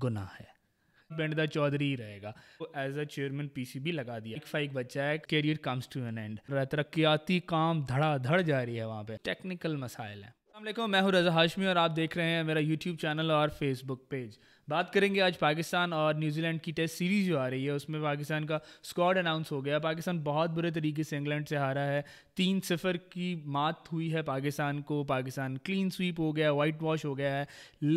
गुना है बेंडदा चौधरी ही रहेगा वो एज अ चेयरमैन पीसीबी लगा दिया एक फाइक बच्चा है career comes to an end तरक्याती काम धड़ाधड़ जा रही है वहाँ पे टेक्निकल मसाइल हैं मैं हूँ रजा हाशमी और आप देख रहे हैं मेरा यूट्यूब चैनल और फेसबुक पेज बात करेंगे आज पाकिस्तान और न्यूजीलैंड की टेस्ट सीरीज जो आ रही है उसमें पाकिस्तान का स्क्वाड अनाउंस हो गया पाकिस्तान बहुत बुरे तरीके से इंग्लैंड से हारा है तीन सिफर की मात हुई है पाकिस्तान को पाकिस्तान क्लीन स्वीप हो गया वाइट वॉश हो गया है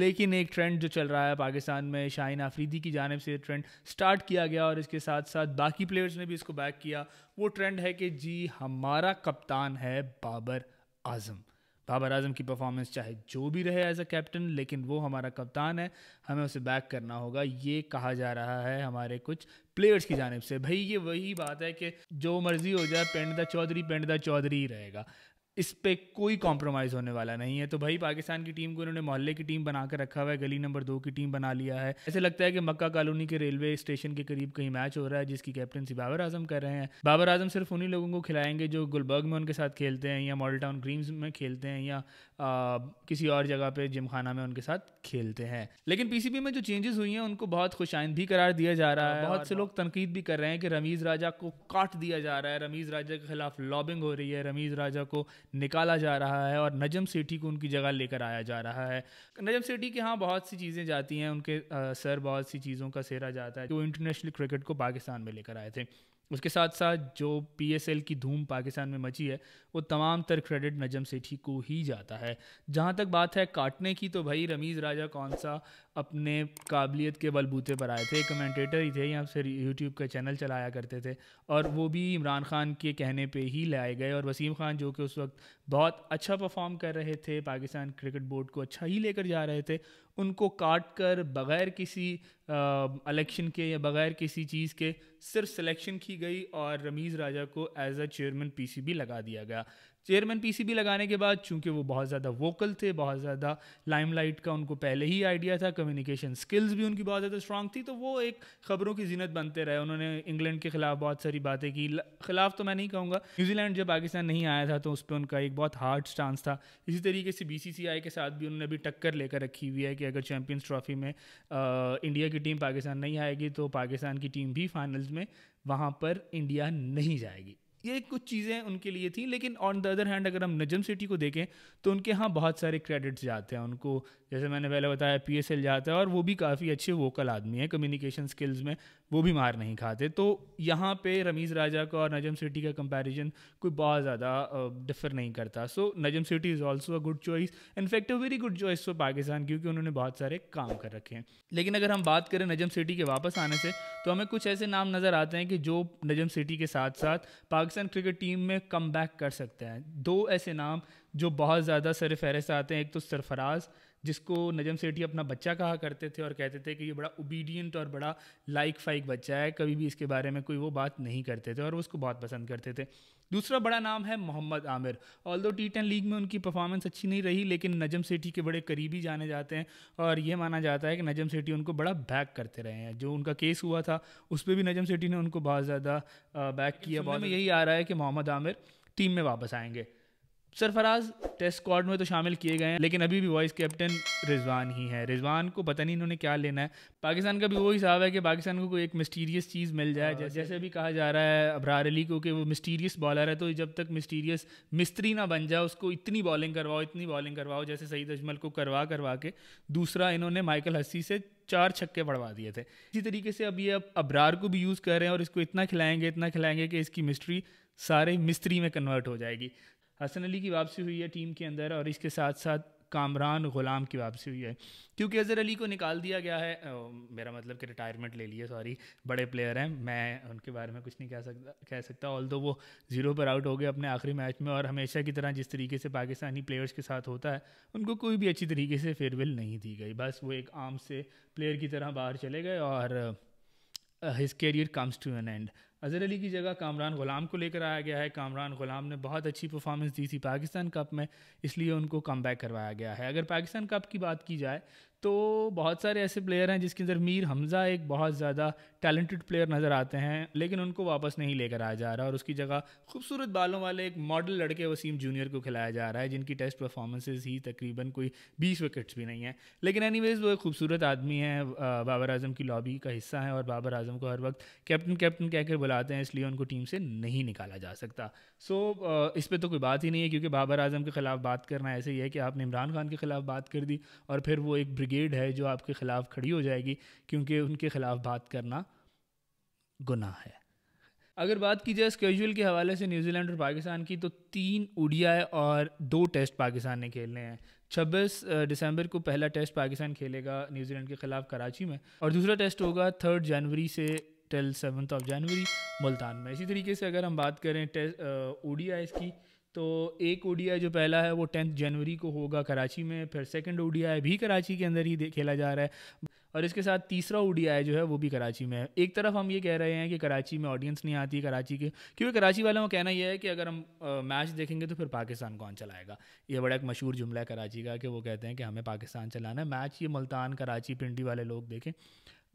लेकिन एक ट्रेंड जो चल रहा है पाकिस्तान में शाहिन आफरीदी की जानब से ट्रेंड स्टार्ट किया गया और इसके साथ साथ बाकी प्लेयर्स ने भी इसको बैक किया वो ट्रेंड है कि जी हमारा कप्तान है बाबर आजम बाबर आजम की परफॉर्मेंस चाहे जो भी रहे एज अ कैप्टन लेकिन वो हमारा कप्तान है हमें उसे बैक करना होगा ये कहा जा रहा है हमारे कुछ प्लेयर्स की जानब से भाई ये वही बात है कि जो मर्जी हो जाए पेंडदा चौधरी पेंडदा चौधरी ही रहेगा इस पर कोई कॉम्प्रोमाइज़ होने वाला नहीं है तो भाई पाकिस्तान की टीम को इन्होंने मोहल्ले की टीम बना कर रखा हुआ है गली नंबर दो की टीम बना लिया है ऐसे लगता है कि मक्का कॉलोनी के रेलवे स्टेशन के करीब कहीं मैच हो रहा है जिसकी कैप्टनसी बाबर आजम कर रहे हैं बाबर आजम सिर्फ उन्हीं लोगों को खिलाएंगे जो गुलबर्ग में उनके साथ खेलते हैं या मॉडल टाउन ग्रीम्स में खेलते हैं या किसी और जगह पे जिम खाना में उनके साथ खेलते हैं लेकिन पीसीबी में जो चेंजेस हुई हैं उनको बहुत खुशाइंद भी करार दिया जा रहा है बहुत से लोग तनकीद भी कर रहे हैं कि रमीज़ राजा को काट दिया जा रहा है रमीज़ राजा के खिलाफ लॉबिंग हो रही है रमीज़ राजा को निकाला जा रहा है और नजम सेठी को उनकी जगह लेकर आया जा रहा है नजम सेठी के यहाँ बहुत सी चीज़ें जाती हैं उनके सर बहुत सी चीज़ों का सेहरा जाता है जो इंटरनेशनल क्रिकेट को पाकिस्तान में लेकर आए थे उसके साथ साथ जो पीएसएल की धूम पाकिस्तान में मची है वो तमाम तर क्रेडिट नजम सेठी को ही जाता है जहाँ तक बात है काटने की तो भाई रमीज़ राजा कौन सा अपने काबिलियत के बलबूते पर आए थे कमेंटेटर ही थे यहाँ से यूट्यूब का चैनल चलाया करते थे और वो भी इमरान खान के कहने पे ही लाए गए और वसीम खान जो कि उस वक्त बहुत अच्छा परफॉर्म कर रहे थे पाकिस्तान क्रिकेट बोर्ड को अच्छा ही लेकर जा रहे थे उनको काट कर बग़ैर किसी इलेक्शन के या बग़ैर किसी चीज़ के सिर्फ सिलेक्शन की गई और रमीज़ राजा को एज अ चेयरमैन पी लगा दिया गया चेयरमैन पीसीबी लगाने के बाद चूंकि वो बहुत ज़्यादा वोकल थे बहुत ज़्यादा लाइमलाइट का उनको पहले ही आइडिया था कम्युनिकेशन स्किल्स भी उनकी बहुत ज़्यादा स्ट्रांग थी तो वो एक ख़बरों की जीनत बनते रहे उन्होंने इंग्लैंड के खिलाफ बहुत सारी बातें की खिलाफ तो मैं नहीं कहूँगा न्यूजीलैंड जब पाकिस्तान नहीं आया था तो उस पर उनका एक बहुत हार्ड स्टांस था इसी तरीके से बी के साथ भी उन्होंने अभी टक्कर लेकर रखी हुई है कि अगर चैम्पियंस ट्रॉफी में इंडिया की टीम पाकिस्तान नहीं आएगी तो पाकिस्तान की टीम भी फाइनल्स में वहाँ पर इंडिया नहीं जाएगी ये कुछ चीज़ें उनके लिए थी लेकिन ऑन द अदर हैंड अगर हम नजम सिटी को देखें तो उनके यहाँ बहुत सारे क्रेडिट्स जाते हैं उनको जैसे मैंने पहले बताया पी एस एल जाता है और वो भी काफ़ी अच्छे वोकल आदमी हैं कम्युनिकेशन स्किल्स में वो भी मार नहीं खाते तो यहाँ पे रमीज़ राजा का और नजम सिटी का कंपैरिजन कोई बहुत ज़्यादा डिफर नहीं करता so Najam Sethi is also a good choice in fact a very good choice for Pakistan क्योंकि उन्होंने बहुत सारे काम कर रखे हैं लेकिन अगर हम बात करें नजम सिटी के वापस आने से तो हमें कुछ ऐसे नाम नज़र आते हैं कि जो नजम सिटी के साथ साथ पाकिस्तान पाकिस्तान क्रिकेट टीम में कम बैक कर सकते हैं दो ऐसे नाम जो बहुत ज़्यादा सर फहरस्त आते हैं एक तो सरफराज जिसको नजम सेठी अपना बच्चा कहा करते थे और कहते थे कि ये बड़ा ओबीडियंट और बड़ा लाइक फाइक बच्चा है कभी भी इसके बारे में कोई वो बात नहीं करते थे और उसको बहुत पसंद करते थे दूसरा बड़ा नाम है Mohammad Amir although T ten league में उनकी परफॉर्मेंस अच्छी नहीं रही लेकिन नजम सेठी के बड़े करीबी जाने जाते हैं और ये माना जाता है कि नजम सेठी उनको बड़ा बैक करते रहे हैं जो उनका केस हुआ था उस पर भी नजम सेठी ने उनको बहुत ज़्यादा बैक किया बहुत यही आ रहा है कि मोहम्मद आमिर टीम में वापस आएंगे सरफराज टेस्ट स्क्वाड में तो शामिल किए गए हैं लेकिन अभी भी वाइस कैप्टन रिजवान ही है रिजवान को पता नहीं इन्होंने क्या लेना है पाकिस्तान का भी वो हिसाब है कि पाकिस्तान को कोई एक मिस्टीरियस चीज़ मिल जाए हाँ, जैसे, जैसे भी कहा जा रहा है अबरार अली को कि वो मिस्टीरियस बॉलर है तो जब तक मिस्टीरियस मिस्त्री ना बन जाए उसको इतनी बॉलिंग करवाओ इतनी बॉलिंग करवाओ जैसे सईद अजमल को करवा करवा के दूसरा इन्होंने माइकल हस्सी से चार छक्के पड़वा दिए थे इसी तरीके से अब ये अब अबरार को भी यूज़ कर रहे हैं और इसको इतना खिलाएंगे इतना खिलाएंगे कि इसकी मिस्ट्री सारे मिस्त्री में कन्वर्ट हो जाएगी हसन अली की वापसी हुई है टीम के अंदर और इसके साथ साथ कामरान ग़ुलाम की वापसी हुई है क्योंकि अज़र अली को निकाल दिया गया है ओ, मेरा मतलब कि रिटायरमेंट ले लिया सॉरी बड़े प्लेयर हैं मैं उनके बारे में कुछ नहीं कह सकता कह सकता ऑल दो वो ज़ीरो पर आउट हो गए अपने आखिरी मैच में और हमेशा की तरह जिस तरीके से पाकिस्तानी प्लेयर्स के साथ होता है उनको कोई भी अच्छी तरीके से फेयरवेल नहीं दी गई बस वो एक आम से प्लेयर की तरह बाहर चले गए और his career comes to an end Azhar Ali की जगह कामरान ग़ुलाम को लेकर आया गया है कामरान ग़ुलाम ने बहुत अच्छी परफॉर्मेंस दी थी पाकिस्तान कप में इसलिए उनको कम करवाया गया है अगर पाकिस्तान कप की बात की जाए तो बहुत सारे ऐसे प्लेयर हैं जिसके अंदर मीर हमज़ा एक बहुत ज़्यादा टैलेंटेड प्लेयर नज़र आते हैं लेकिन उनको वापस नहीं लेकर आया जा रहा और उसकी जगह खूबसूरत बालों वाले एक मॉडल लड़के वसीम जूनियर को खिलाया जा रहा है जिनकी टेस्ट परफॉर्मेंसेज ही तकरीबन कोई बीस विकेट्स भी नहीं है लेकिन एनी वो एक खूबसूरत आदमी है बाबर आजम की लॉबी का हिस्सा है और बाबर आजम को हर वक्त कैप्टन कैप्टन कहकर बुलाते हैं इसलिए उनको टीम से नहीं निकाला जा सकता सो इस पर तो कोई बात ही नहीं है क्योंकि बाबर आजम के खिलाफ बात करना ऐसे ही है कि आपने इमरान खान के खिलाफ बात कर दी और फिर वो एक ब्रिगेड है जो आपके ख़िलाफ़ खड़ी हो जाएगी क्योंकि उनके ख़िलाफ़ बात करना गुनाह है अगर बात की जाए स्केजुअल के हवाले से न्यूजीलैंड और पाकिस्तान की तो तीन उड़िया और दो टेस्ट पाकिस्तान ने खेलने हैं 26 दिसंबर को पहला टेस्ट पाकिस्तान खेलेगा न्यूजीलैंड के ख़िलाफ़ कराची में और दूसरा टेस्ट होगा थर्ड जनवरी से till seventh of January Multan में इसी तरीके से अगर हम बात करें टेस्ट ओडीआईस की तो एक ओ जो पहला है वो टेंथ जनवरी को होगा कराची में फिर सेकेंड ओ भी कराची के अंदर ही खेला जा रहा है और इसके साथ तीसरा ओडीआई जो है वो भी कराची में है एक तरफ हम ये कह रहे हैं कि कराची में ऑडियंस नहीं आती कराची के क्योंकि कराची वालों का कहना यह है कि अगर हम मैच देखेंगे तो फिर पाकिस्तान कौन चलाएगा ये बड़ा एक मशहूर जुमला है कराची का कि वो कहते हैं कि हमें पाकिस्तान चलाना है मैच ये मुल्तान कराची पिंडी वाले लोग देखें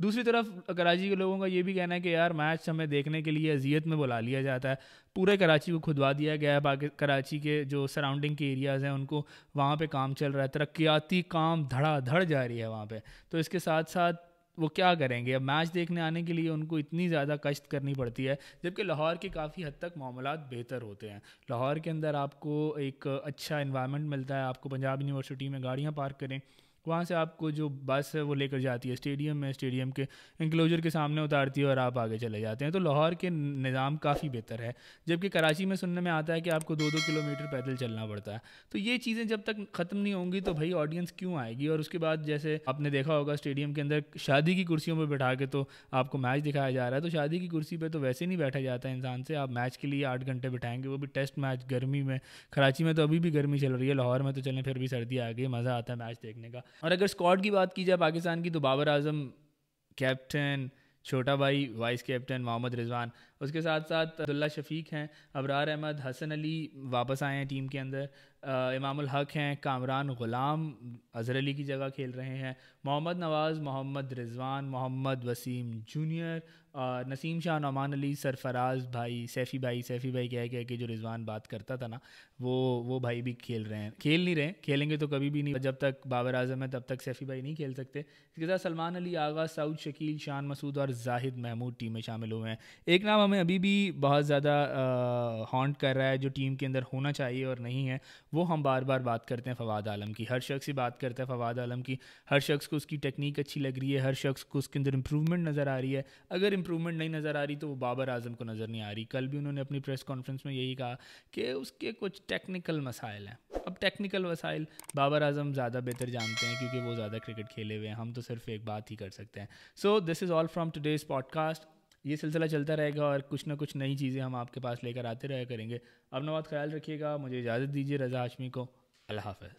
दूसरी तरफ कराची के लोगों का ये भी कहना है कि यार मैच हमें देखने के लिए अजियत में बुला लिया जाता है पूरे कराची को खुदवा दिया गया है बाकी कराची के जो सराउंडिंग के एरियाज़ हैं उनको वहाँ पर काम चल रहा है तरक्याती काम धड़ाधड़ जा रही है वहाँ पर तो इसके साथ साथ वो क्या करेंगे अब मैच देखने आने के लिए उनको इतनी ज़्यादा कश्त करनी पड़ती है जबकि लाहौर के काफ़ी हद तक मामला बेहतर होते हैं लाहौर के अंदर आपको एक अच्छा इन्वायरमेंट मिलता है आपको पंजाब यूनिवर्सिटी में गाड़ियाँ पार्क करें वहाँ से आपको जो बस है वो लेकर जाती है स्टेडियम में स्टेडियम के इंक्लोजर के सामने उतारती है और आप आगे चले जाते हैं तो लाहौर के निज़ाम काफ़ी बेहतर है जबकि कराची में सुनने में आता है कि आपको दो दो किलोमीटर पैदल चलना पड़ता है तो ये चीज़ें जब तक ख़त्म नहीं होंगी तो भाई ऑडियंस क्यों आएगी और उसके बाद जैसे आपने देखा होगा स्टेडियम के अंदर शादी की कुर्सियों पर बैठा के तो आपको मैच दिखाया जा रहा है तो शादी की कुर्सी पर तो वैसे नहीं बैठा जाता इंसान से आप मैच के लिए आठ घंटे बैठाएंगे वो भी टेस्ट मैच गर्मी में कराची में तो अभी भी गर्मी चल रही है लाहौर में तो चलें फिर भी सर्दी आ गई मज़ा आता है मैच देखने का और अगर स्क्वाड की बात की जाए पाकिस्तान की तो बाबर आजम कैप्टन छोटा भाई वाइस कैप्टन मोहम्मद रिजवान उसके साथ साथ अब्दुल्ला शफीक हैं अबरार अहमद हसन अली वापस आए हैं टीम के अंदर इमामुल हक हैं कामरान ग़ुलाम अजहर अली की जगह खेल रहे हैं मोहम्मद नवाज़ मोहम्मद रिजवान मोहम्मद वसीम जूनियर और नसीम शाह नमान अली सरफराज भाई सैफ़ी भाई सैफ़ी भाई क्या कह के जो रिजवान बात करता था ना वो वो भाई भी खेल रहे हैं खेल नहीं रहे खेलेंगे तो कभी भी नहीं जब तक बाबर आजम है तब तक सैफ़ी भाई नहीं खेल सकते इसके साथ सलमान अली आगा साउद शकील शान मसूद और जाहिद महमूद टीम में शामिल हुए हैं एक नाम हमें अभी भी बहुत ज़्यादा हॉन्ट कर रहा है जो टीम के अंदर होना चाहिए और नहीं है वो हम बार बार बात करते हैं फवाद आलम की हर शख्स ही बात करता है फवाद आलम की हर शख्स को उसकी टेक्निक अच्छी लग रही है हर शख्स को उसके अंदर इंप्रूवमेंट नज़र आ रही है अगर इंप्रूवमेंट नहीं नज़र आ रही तो वो बाबर आजम को नज़र नहीं आ रही कल भी उन्होंने अपनी प्रेस कॉन्फ्रेंस में यही कहा कि उसके कुछ टेक्निकल मसाइल हैं अब टेक्निकल वसाइल बाबर आजम ज़्यादा बेहतर जानते हैं क्योंकि वो ज़्यादा क्रिकेट खेले हुए हैं हम तो सिर्फ एक बात ही कर सकते हैं so this is all from today's podcast ये सिलसिला चलता रहेगा और कुछ ना कुछ नई चीज़ें हम आपके पास लेकर आते रहा करेंगे अपना बहुत ख्याल रखिएगा मुझे इजाज़त दीजिए रज़ा हाशमी को अल्लाह हाफ